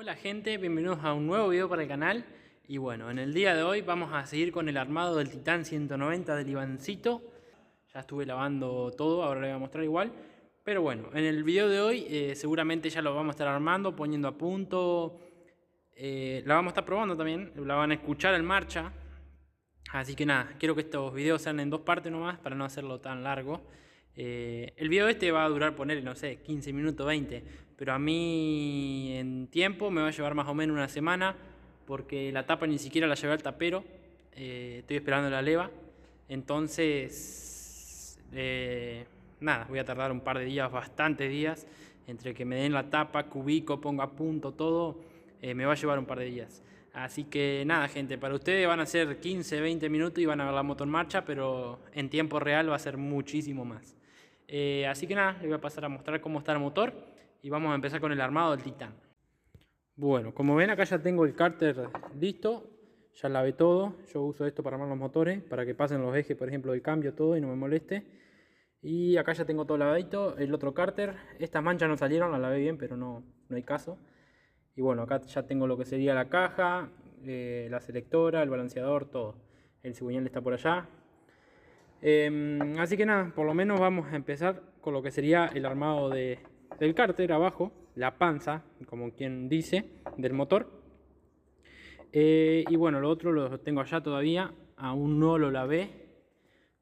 Hola gente, bienvenidos a un nuevo video para el canal y bueno, en el día de hoy vamos a seguir con el armado del Titán 190 del Ivancito ya estuve lavando todo, ahora le voy a mostrar igual pero bueno, en el video de hoy eh, seguramente ya lo vamos a estar armando, poniendo a punto eh, la vamos a estar probando también, la van a escuchar en marcha así que nada, quiero que estos videos sean en dos partes nomás para no hacerlo tan largo eh, el video este va a durar, poner, no sé, 15 minutos, 20. Pero a mí en tiempo me va a llevar más o menos una semana porque la tapa ni siquiera la llevé al tapero. Eh, estoy esperando la leva. Entonces, eh, nada, voy a tardar un par de días, bastantes días. Entre que me den la tapa, cubico, pongo a punto todo, me va a llevar un par de días. Así que nada, gente, para ustedes van a ser 15, 20 minutos y van a ver la moto en marcha, pero en tiempo real va a ser muchísimo más. Eh, así que nada, les voy a pasar a mostrar cómo está el motor y vamos a empezar con el armado del Titan. Bueno, como ven acá ya tengo el cárter listo, ya lavé todo. Yo uso esto para armar los motores, para que pasen los ejes, por ejemplo, del cambio, todo y no me moleste. Y acá ya tengo todo lavadito, el otro cárter. Estas manchas no salieron, las lavé bien, pero no, no hay caso. Y bueno, acá ya tengo lo que sería la caja, eh, la selectora, el balanceador, todo. El cigüeñal está por allá, Em, así que nada, por lo menos vamos a empezar con lo que sería el armado de, del cárter abajo, la panza, como quien dice, del motor. Eh, y bueno, lo otro lo tengo allá todavía, aún no lo lavé.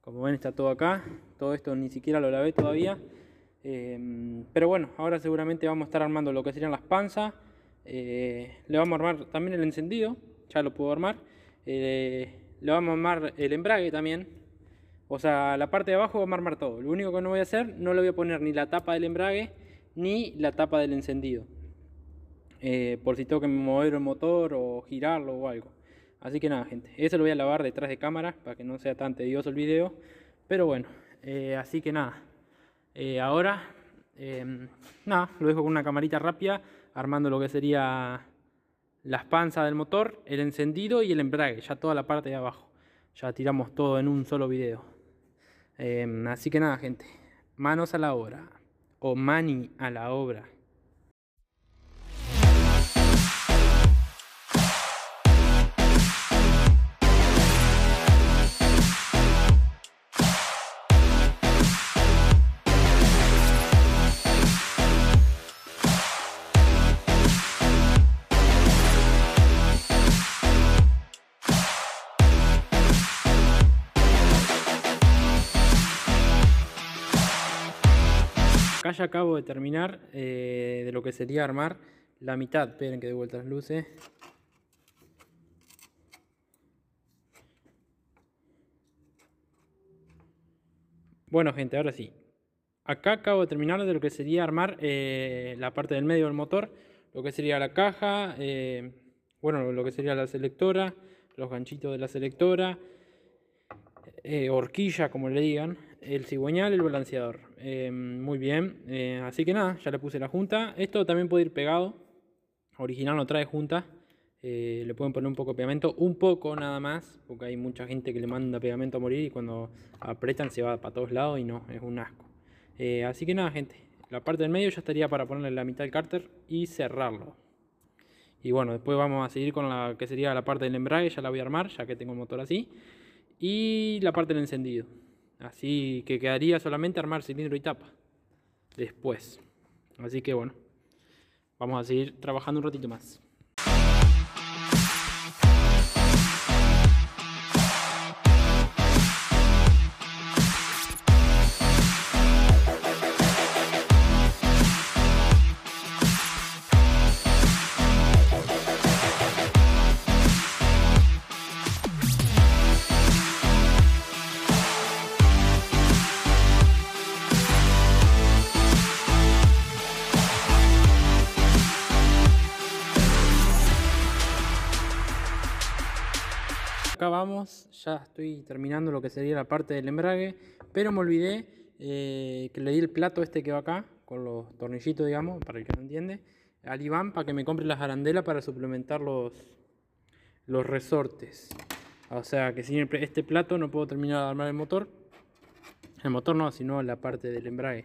Como ven está todo acá, todo esto ni siquiera lo lavé todavía. Em, pero bueno, ahora seguramente vamos a estar armando lo que serían las panzas. Eh, le vamos a armar también el encendido, ya lo puedo armar. Eh, le vamos a armar el embrague también, o sea, la parte de abajo vamos a armar todo. Lo único que no voy a hacer, no le voy a poner ni la tapa del embrague ni la tapa del encendido. Eh, por si tengo que mover el motor o girarlo o algo. Así que nada, gente. Eso lo voy a lavar detrás de cámara para que no sea tan tedioso el video. Pero bueno, eh, así que nada. Eh, ahora, em, nada, lo dejo con una camarita rápida armando lo que sería las panzas del motor, el encendido y el embrague. Ya toda la parte de abajo. Ya tiramos todo en un solo video. Em, así que nada, gente, manos a la obra, o mani a la obra. acabo de terminar eh, de lo que sería armar la mitad. Esperen que de vuelta las luces. Bueno gente, ahora sí. Acá acabo de terminar de lo que sería armar eh, la parte del medio del motor. Lo que sería la caja, eh, bueno, lo que sería la selectora, los ganchitos de la selectora, horquilla como le digan el cigüeñal, el balanceador. Em, muy bien, eh, así que nada, ya le puse la junta. Esto también puede ir pegado, original no trae junta. Eh, le pueden poner un poco de pegamento, un poco nada más, porque hay mucha gente que le manda pegamento a morir y cuando apretan se va para todos lados y no, es un asco. Eh, así que nada, gente, la parte del medio ya estaría para ponerle la mitad del cárter y cerrarlo. Y bueno, después vamos a seguir con la que sería la parte del embrague, ya la voy a armar, ya que tengo el motor así. Y la parte del encendido. Así que quedaría solamente armar cilindro y tapa después. Así que bueno, vamos a seguir trabajando un ratito más. ya estoy terminando lo que sería la parte del embrague, pero me olvidé eh, que le di el plato este que va acá, con los tornillitos, digamos, para el que no entiende, al Iván para que me compre las arandelas para suplementar los, los resortes. O sea que sin este plato no puedo terminar de armar el motor. El motor no, sino la parte del embrague.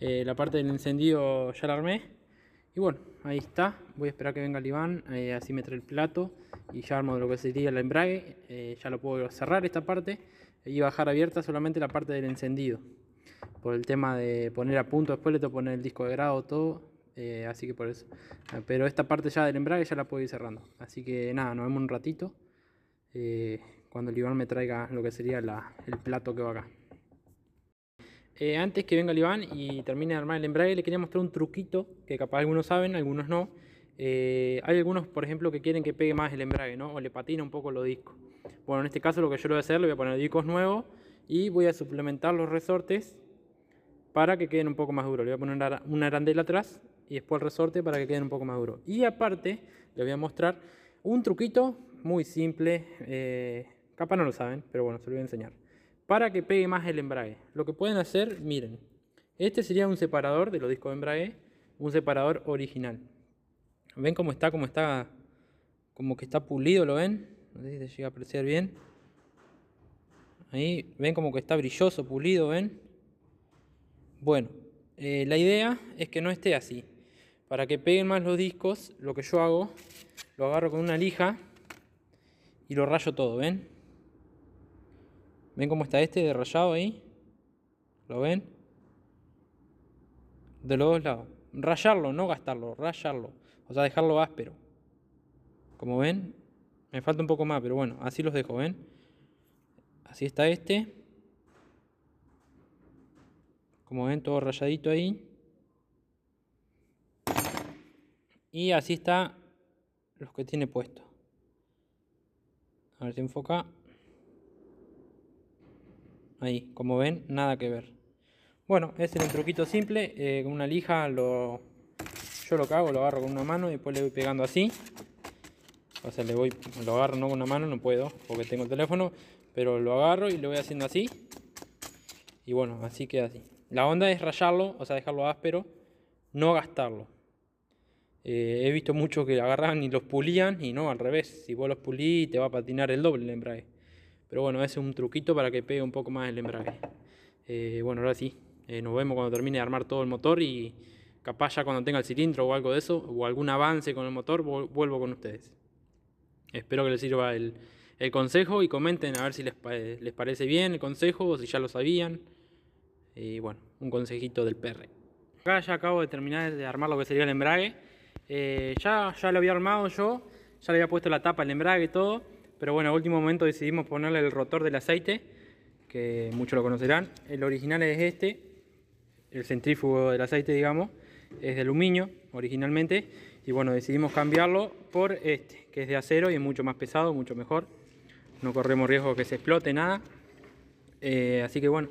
Eh, la parte del encendido ya la armé. Y bueno, ahí está. Voy a esperar que venga el Iván, eh, así me trae el plato y ya armo lo que sería el embrague. Eh, ya lo puedo cerrar esta parte y bajar abierta solamente la parte del encendido. Por el tema de poner a punto, después le tengo que poner el disco de grado, todo. Eh, así que por eso. Ah, pero esta parte ya del embrague ya la puedo ir cerrando. Así que nada, nos vemos un ratito. cuando el Iván me traiga lo que sería el plato que va acá. Eh, antes que venga el Iván y termine de armar el embrague, le quería mostrar un truquito que capaz algunos saben, algunos no. Eh, hay algunos, por ejemplo, que quieren que pegue más el embrague, ¿no? O le patina un poco los discos. Bueno, en este caso lo que yo lo voy a hacer, le voy a poner discos nuevos y voy a suplementar los resortes para que queden un poco más duros. Le voy a poner una, arandela atrás y después el resorte para que queden un poco más duros. Y aparte, le voy a mostrar un truquito muy simple. Eh, capaz no lo saben, pero bueno, se lo voy a enseñar para que pegue más el embrague. Lo que pueden hacer, miren, este sería un separador de los discos de embrague, un separador original. ¿Ven cómo está? Cómo está como que está pulido, ¿lo ven? No sé si se llega a apreciar bien. Ahí, ven como que está brilloso, pulido, ¿ven? Bueno, eh, la idea es que no esté así. Para que peguen más los discos, lo que yo hago, lo agarro con una lija y lo rayo todo, ¿ven? ¿Ven cómo está este de rayado ahí? ¿Lo ven? De los dos lados. Rayarlo, no gastarlo, rayarlo. O sea, dejarlo áspero. Como ven, me falta un poco más, pero bueno, así los dejo, ¿ven? Así está este. Como ven, todo rayadito ahí. Y así está los que tiene puesto. A ver si enfoca. Ahí, como ven, nada que ver. Bueno, ese era un truquito simple. Eh, con una lija lo, yo lo cago, lo agarro con una mano y después le voy pegando así. O sea, le voy, lo agarro no con una mano, no puedo porque tengo el teléfono. Pero lo agarro y lo voy haciendo así. Y bueno, así queda así. La onda es rayarlo, o sea, dejarlo áspero, no gastarlo. Eh, he visto muchos que agarran y los pulían y no, al revés. Si vos los pulís te va a patinar el doble el embrague. Pero bueno, ese es un truquito para que pegue un poco más el embrague. Eh, bueno, ahora sí, eh, nos vemos cuando termine de armar todo el motor y capaz ya cuando tenga el cilindro o algo de eso, o algún avance con el motor, vuelvo con ustedes. Espero que les sirva el, consejo y comenten a ver si les, parece bien el consejo o si ya lo sabían. Y bueno, un consejito del PR. Acá ya acabo de terminar de armar lo que sería el embrague. Eh, ya, ya lo había armado yo, ya le había puesto la tapa, el embrague y todo. Pero bueno, a último momento decidimos ponerle el rotor del aceite, que muchos lo conocerán. El original es este, el centrífugo del aceite, digamos, es de aluminio originalmente. Y bueno, decidimos cambiarlo por este, que es de acero y es mucho más pesado, mucho mejor. No corremos riesgo que se explote nada. Eh, así que bueno,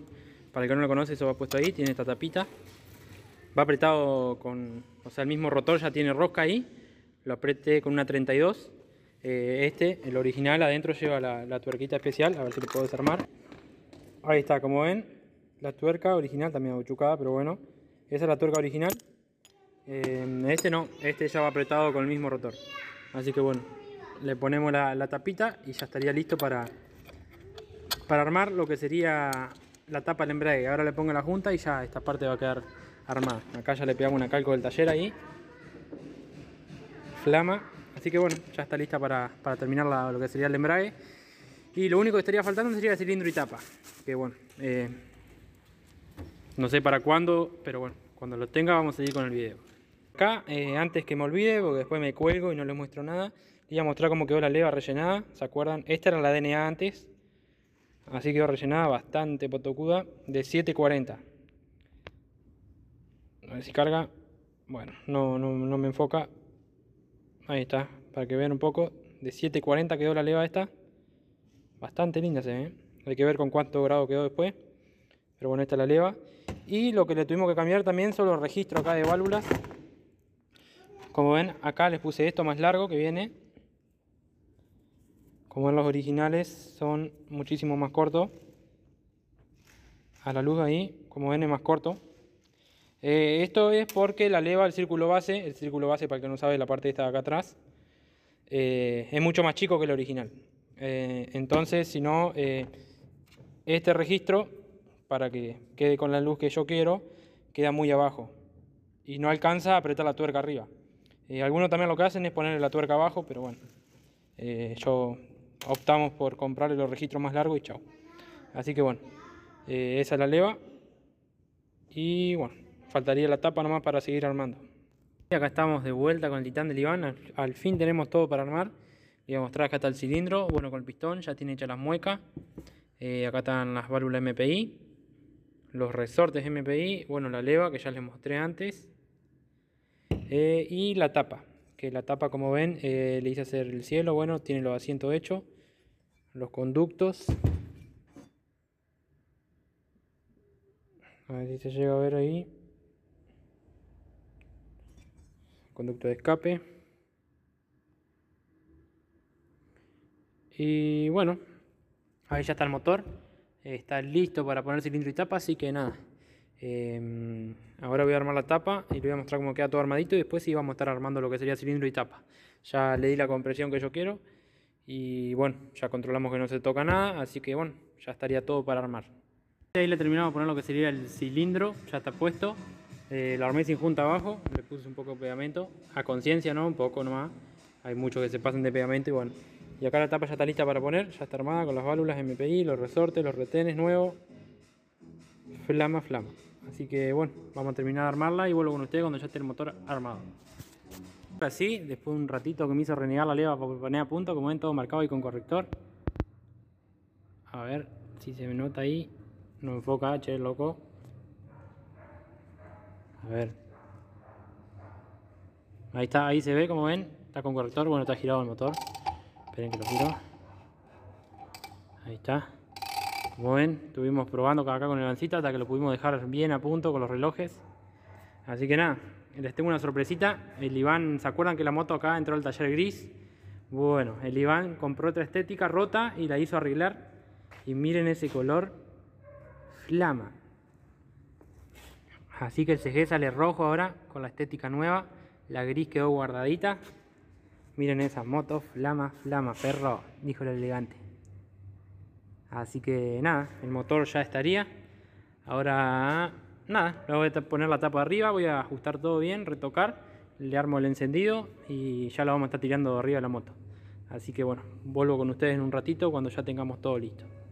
para el que no lo conoce, eso va puesto ahí, tiene esta tapita. Va apretado con, o sea, el mismo rotor ya tiene rosca ahí. Lo apreté con una 32 eh, este, el original, adentro lleva la, tuerquita especial, a ver si lo puedo desarmar. Ahí está, como ven, la tuerca original, también abuchucada, pero bueno. Esa es la tuerca original. Eh, este no, este ya va apretado con el mismo rotor. Así que bueno, le ponemos la, la tapita y ya estaría listo para, para armar lo que sería la tapa del embrague. Ahora le pongo la junta y ya esta parte va a quedar armada. Acá ya le pegamos una calco del taller ahí. Flama. Así que bueno, ya está lista para, terminar lo que sería el embrague. Y lo único que estaría faltando sería el cilindro y tapa. Que bueno, eh, no sé para cuándo, pero bueno, cuando lo tenga vamos a seguir con el video. Acá, eh, antes que me olvide, porque después me cuelgo y no le muestro nada, voy a mostrar cómo quedó la leva rellenada. ¿Se acuerdan? Esta era la DNA antes. Así quedó rellenada bastante potocuda de 740. A ver si carga. Bueno, no, no me enfoca. Ahí está, para que vean un poco. De 7.40 quedó la leva esta. Bastante linda se ve. ¿eh? Hay que ver con cuánto grado quedó después. Pero bueno, esta es la leva. Y lo que le tuvimos que cambiar también son los registros acá de válvulas. Como ven, acá les puse esto más largo que viene. Como ven, los originales son muchísimo más cortos. A la luz ahí, como ven, es más corto. Eh, esto es porque la leva, del círculo base, el círculo base para el que no sabe la parte esta de acá atrás, eh, es mucho más chico que el original. Eh, entonces, si no, este registro, para que quede con la luz que yo quiero, queda muy abajo y no alcanza a apretar la tuerca arriba. algunos también lo que hacen es ponerle la tuerca abajo, pero bueno, yo optamos por comprarle los registros más largos y chao. Así que bueno, esa es la leva y bueno faltaría la tapa nomás para seguir armando. Y acá estamos de vuelta con el titán del Iván, al, fin tenemos todo para armar. Le voy a mostrar acá está el cilindro, bueno con el pistón, ya tiene hecha las muecas. Eh, acá están las válvulas MPI, los resortes MPI, bueno la leva que ya les mostré antes. Eh, y la tapa, que la tapa como ven eh, le hice hacer el cielo, bueno tiene los asientos hechos. Los conductos, a ver si se llega a ver ahí. conducto de escape. Y bueno, ahí ya está el motor. Está listo para poner cilindro y tapa, así que nada. Em, ahora voy a armar la tapa y le voy a mostrar cómo queda todo armadito y después sí vamos a estar armando lo que sería cilindro y tapa. Ya le di la compresión que yo quiero y bueno, ya controlamos que no se toca nada, así que bueno, ya estaría todo para armar. Ahí le terminamos de poner lo que sería el cilindro, ya está puesto. Eh, la armé sin junta abajo, le puse un poco de pegamento, a conciencia, ¿no? Un poco nomás. Hay muchos que se pasan de pegamento y bueno. Y acá la tapa ya está lista para poner, ya está armada con las válvulas MPI, los resortes, los retenes nuevos. Flama, flama. Así que bueno, vamos a terminar de armarla y vuelvo con ustedes cuando ya esté el motor armado. Así, después un ratito que me hizo renegar la leva para poner a punto, como ven todo marcado y con corrector. A ver si se me nota ahí. No enfoca, che, loco. A ver. Ahí está, ahí se ve, como ven. Está con corrector, bueno, está girado el motor. Esperen que lo giro. Ahí está. Como ven, estuvimos probando acá con el ancita hasta que lo pudimos dejar bien a punto con los relojes. Así que nada, les tengo una sorpresita. El Iván, ¿se acuerdan que la moto acá entró al taller gris? Bueno, el Iván compró otra estética rota y la hizo arreglar. Y miren ese color, flama. Así que el CG sale rojo ahora con la estética nueva. La gris quedó guardadita. Miren esas motos, flama, flama, perro, dijo el elegante. Así que nada, el motor ya estaría. Ahora, nada, le voy a poner la tapa arriba, voy a ajustar todo bien, retocar, le armo el encendido y ya la vamos a estar tirando de arriba la moto. Así que bueno, vuelvo con ustedes en un ratito cuando ya tengamos todo listo.